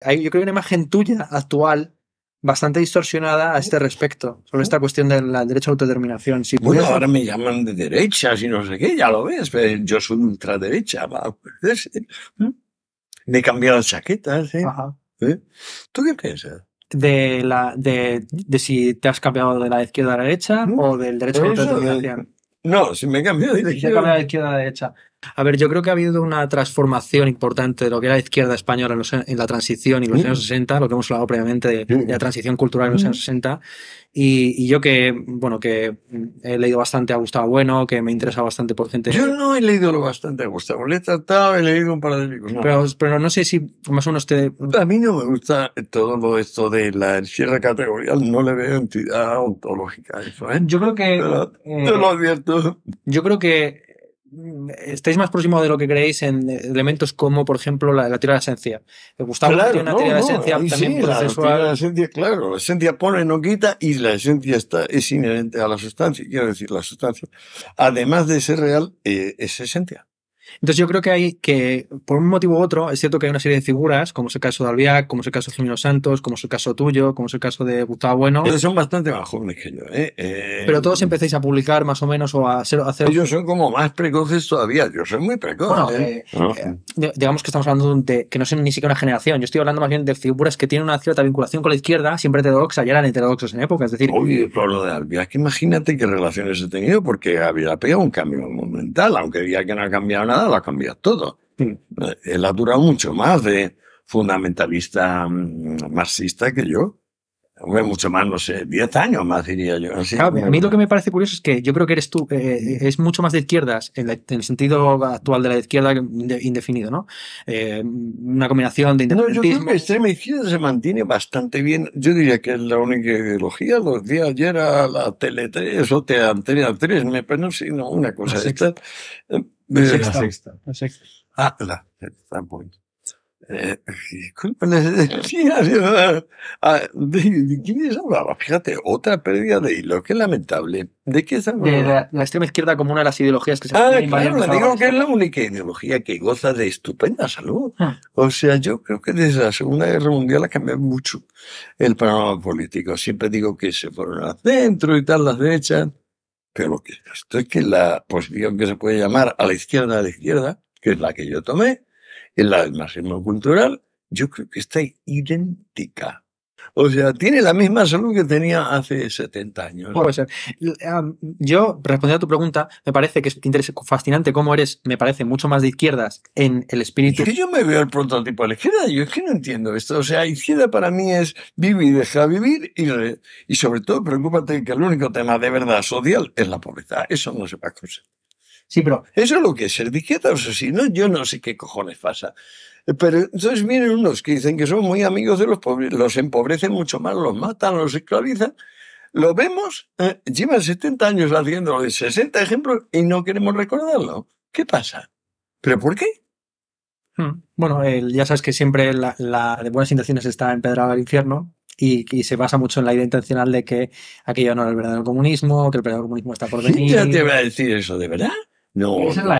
hay, yo creo, una imagen tuya actual bastante distorsionada a este respecto, sobre esta cuestión del derecho a autodeterminación. bueno, ahora me llaman de derecha, si no sé qué, ya lo ves, pero yo soy ultraderecha. Pues, ¿eh? ¿Mm? Me he cambiado de chaqueta, ¿sí? ¿Eh? ¿Eh? ¿Tú qué piensas? De, la, de, de, si te has cambiado de la izquierda a la derecha ¿Mm? o del derecho a la autodeterminación. Eh, no, si me he cambiado de izquierda. he cambiado de izquierda a la derecha. A ver, yo creo que ha habido una transformación importante de lo que era la izquierda española en, la transición y los años 60, lo que hemos hablado previamente de, la transición cultural en los años 60. Y, yo que, bueno, que he leído bastante a Gustavo Bueno, que me interesa bastante por gente... Yo no he leído lo bastante a Gustavo, le he tratado, he leído un par de libros. Pero, no sé si más o menos te... A mí no me gusta todo esto de la izquierda categorial, no le veo entidad ontológica a eso. ¿eh? Yo creo que... Yo eh, lo advierto. Yo creo que Mm, estáis más próximo de lo que creéis en elementos como, por ejemplo, la, la de esencia. Gustavo tiene una de esencia también sí, La teoría de esencia, claro, la esencia pone, no quita y la esencia está, es inherente a la sustancia. Quiero decir, la sustancia, además de ser real, eh, es esencia. Entonces yo creo que hay que, por un motivo u otro, es cierto que hay una serie de figuras, como es el caso de Albiac, como es el caso de Jimeno Santos, como es el caso tuyo, como es el caso de Gustavo Bueno. Ellos son bastante más jóvenes que yo, ¿eh? eh pero todos empecéis a publicar más o menos o a hacer... Ellos son como más precoces todavía, yo soy muy precoz. ¿eh? Eh, digamos que estamos hablando de que no son ni siquiera una generación, yo estoy hablando más bien de figuras que tienen una cierta vinculación con la izquierda, siempre heterodoxa, ya eran heterodoxos en época, es decir... Oye, por lo de Albiac, imagínate qué relaciones he tenido, porque había pegado un cambio monumental, aunque ya que no ha cambiado nada la lo ha cambiado todo. Hmm. Él ha durado mucho más de fundamentalista mm, marxista que yo. mucho más, no sé, 10 años más diría yo. a mí lo que me parece curioso es que yo creo que eres tú, eh, eh, es mucho más de izquierdas, en, el sentido actual de la izquierda indefinido, ¿no? Eh, una combinación de No, yo creo que la extrema izquierda se mantiene bastante bien. Yo diría que es la única ideología. Los días ayer era la Tele3 o Antena 3, me parece, no, una cosa de la sexta. La sexta. Ah, la sexta, tampoco. Eh, disculpen, ¿De hablaba? Ah, Fíjate, otra pérdida de hilo, que lamentable. ¿De qué se De la, extrema izquierda como una de las ideologías que se Ah, claro, digo que es la única ideología que goza de estupenda salud. Ah. O sea, yo creo que desde la Segunda Guerra Mundial ha cambiado mucho el panorama político. Siempre digo que se fueron al centro y tal, las derechas. Pero esto es que la posición que se puede llamar a la izquierda de la izquierda, que es la que yo tomé, es la del masismo cultural, yo creo que está idéntica o sea, tiene la misma salud que tenía hace 70 años. Puede ser. Yo, respondiendo a tu pregunta, me parece que es fascinante cómo eres, me parece, mucho más de izquierdas en el espíritu. Es que yo me veo el prototipo de izquierda, yo es que no entiendo esto. O sea, izquierda para mí es vivir y deja vivir y, sobre todo preocúpate que el único tema de verdad social es la pobreza. Eso no se va a conseguir. Sí, pero... Eso es lo que es ser de o sea, si no, yo no sé qué cojones pasa. Eh, pero entonces vienen unos que dicen que son muy amigos de los pobres, los empobrecen mucho más, los matan, los esclavizan. Lo vemos, eh, llevan 70 años haciéndolo de 60 ejemplos y no queremos recordarlo. ¿Qué pasa? ¿Pero por qué? Hmm. Bueno, ya sabes que siempre la, de buenas intenciones está empedrada al infierno y, y, se basa mucho en la idea intencional de que aquello no es el verdadero comunismo, que el verdadero comunismo está por venir. Ya te iba a decir eso, ¿de verdad? No.